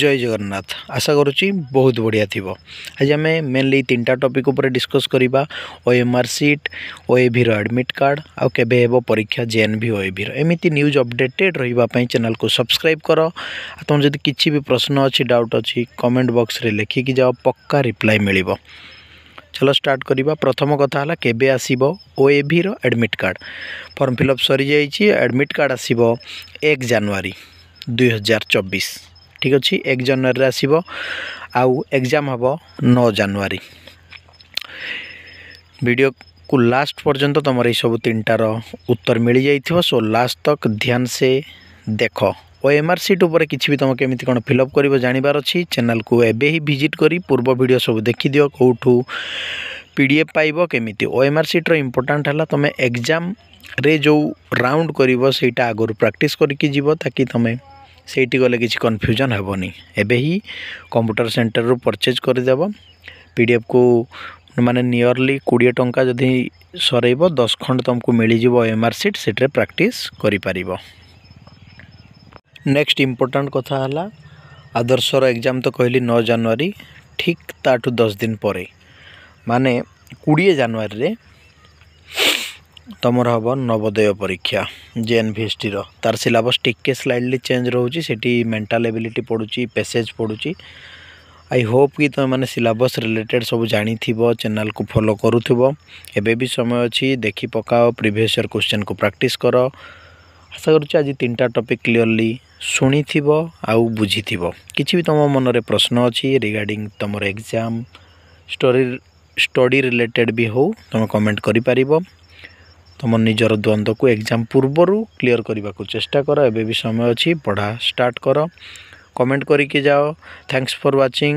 জয় জগন্নাথ আশা করুছি বহুত বঢ়িয়া থিব আজ আমি মেনলি তিনটা টপিক উপরে ডিসকস করিবা ওএমআর সিট ওএভির আডমিট কার্ড আউ কেবে হব পরীক্ষা জেএনভি ওএভির এমিতি নিউজ অপডেটেড রহিবা পাই চ্যানেলকু সবসক্রাইব কর তোমার যদি কিছু বি প্রশ্ন অছি ডাউট অছি কমেন্ট বক্সরে লেখিকি যাও পক্কা রিপ্লাই মিলিব চলো স্টার্ট করা প্রথম কথা হল কেবে আসব ওএভির admit card form fill up সরি যাই আডমিট কার্ড আসব এক জানুয়ারি দুই হাজার চব্বিশ ଠିକ୍ ଅଛି ଏକ ଜାନୁଆରୀରେ ଆସିବ ଆଉ ଏକ୍ଜାମ୍ ହେବ ନଅ ଜାନୁଆରୀ ଭିଡ଼ିଓକୁ ଲାଷ୍ଟ ପର୍ଯ୍ୟନ୍ତ ତୁମର ଏଇସବୁ ତିନିଟାର ଉତ୍ତର ମିଳିଯାଇଥିବ ସୋ ଲାଷ୍ଟ ତକ୍ ଧ୍ୟାନ ସେ ଦେଖ ଓ ଏମ୍ଆର୍ ସିଟ୍ ଉପରେ କିଛି ବି ତୁମେ କେମିତି କ'ଣ ଫିଲ୍ଅପ୍ କରିବ ଜାଣିବାର ଅଛି ଚ୍ୟାନେଲ୍କୁ ଏବେ ହିଁ ଭିଜିଟ୍ କରି ପୂର୍ବ ଭିଡ଼ିଓ ସବୁ ଦେଖିଦିଅ କେଉଁଠୁ ପି ଡି ଏଫ୍ ପାଇବ କେମିତି ଓ ଏମ୍ଆର୍ ସିଟ୍ର ଇମ୍ପୋର୍ଟାଣ୍ଟ ହେଲା ତୁମେ ଏକ୍ଜାମ୍ରେ ଯେଉଁ ରାଉଣ୍ଡ କରିବ ସେଇଟା ଆଗରୁ ପ୍ରାକ୍ଟିସ୍ କରିକି ଯିବ ତାକି ତୁମେ ସେଇଠି ଗଲେ କିଛି କନଫ୍ୟୁଜନ୍ ହେବନି ଏବେ ହିଁ କମ୍ପ୍ୟୁଟର ସେଣ୍ଟରରୁ ପରଚେଜ୍ କରିଦେବ ପିଡ଼ିଏଫ୍କୁ ମାନେ ନିୟରଲି କୋଡ଼ିଏ ଟଙ୍କା ଯଦି ସରେଇବ ଦଶ ଖଣ୍ଡ ତୁମକୁ ମିଳିଯିବ ଏମ୍ ଆର୍ ସିଟ୍ ସେଥିରେ ପ୍ରାକ୍ଟିସ୍ କରିପାରିବ ନେକ୍ସଟ ଇମ୍ପୋର୍ଟାଣ୍ଟ କଥା ହେଲା ଆଦର୍ଶର ଏକ୍ଜାମ୍ ତ କହିଲି ନଅ ଜାନୁଆରୀ ଠିକ୍ ତାଠୁ ଦଶ ଦିନ ପରେ ମାନେ କୋଡ଼ିଏ ଜାନୁଆରୀରେ ତମର ହେବ ନବୋଦୟ ପରୀକ୍ଷା ଜେଏନ୍ଭିଏସ୍ଟିର ତାର ସିଲାବସ୍ ଟିକେ ସ୍ଲାଇଡ଼ଲି ଚେଞ୍ଜ ରହୁଛି ସେଠି ମେଣ୍ଟାଲ୍ ଏବିଲିଟି ପଡ଼ୁଛି ପେସେଜ୍ ପଡ଼ୁଛି ଆଇ ହୋପ୍ କି ତୁମେମାନେ ସିଲାବସ୍ ରିଲେଟେଡ଼୍ ସବୁ ଜାଣିଥିବ ଚ୍ୟାନେଲ୍କୁ ଫଲୋ କରୁଥିବ ଏବେ ବି ସମୟ ଅଛି ଦେଖି ପକାଅ ପ୍ରିଭିୟସ୍ ଇୟର୍ କ୍ୱେଶ୍ଚନ୍କୁ ପ୍ରାକ୍ଟିସ୍ କର ଆଶା କରୁଛି ଆଜି ତିନିଟା ଟପିକ୍ କ୍ଲିଅରଲି ଶୁଣିଥିବ ଆଉ ବୁଝିଥିବ କିଛି ବି ତୁମ ମନରେ ପ୍ରଶ୍ନ ଅଛି ରିଗାର୍ଡ଼ିଂ ତୁମର ଏକ୍ଜାମ୍ ଷ୍ଟୋରି ଷ୍ଟଡ଼ି ରିଲେଟେଡ଼୍ ବି ହେଉ ତୁମେ କମେଣ୍ଟ କରିପାରିବ ତୁମ ନିଜର ଦ୍ୱନ୍ଦ୍ୱକୁ ଏକ୍ଜାମ୍ ପୂର୍ବରୁ କ୍ଲିଅର୍ କରିବାକୁ ଚେଷ୍ଟା କର ଏବେ ବି ସମୟ ଅଛି ପଢ଼ା ଷ୍ଟାର୍ଟ କର କମେଣ୍ଟ କରିକି ଯାଅ ଥ୍ୟାଙ୍କସ୍ ଫର୍ ୱାଚିଂ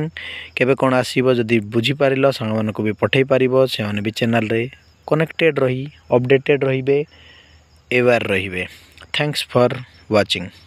କେବେ କ'ଣ ଆସିବ ଯଦି ବୁଝିପାରିଲ ସାଙ୍ଗମାନଙ୍କୁ ବି ପଠାଇ ପାରିବ ସେମାନେ ବି ଚ୍ୟାନେଲ୍ରେ କନେକ୍ଟେଡ଼୍ ରହି ଅପଡ଼େଟେଡ଼୍ ରହିବେ ଏୱାର୍ ରହିବେ ଥ୍ୟାଙ୍କସ୍ ଫର୍ ୱାଚିଂ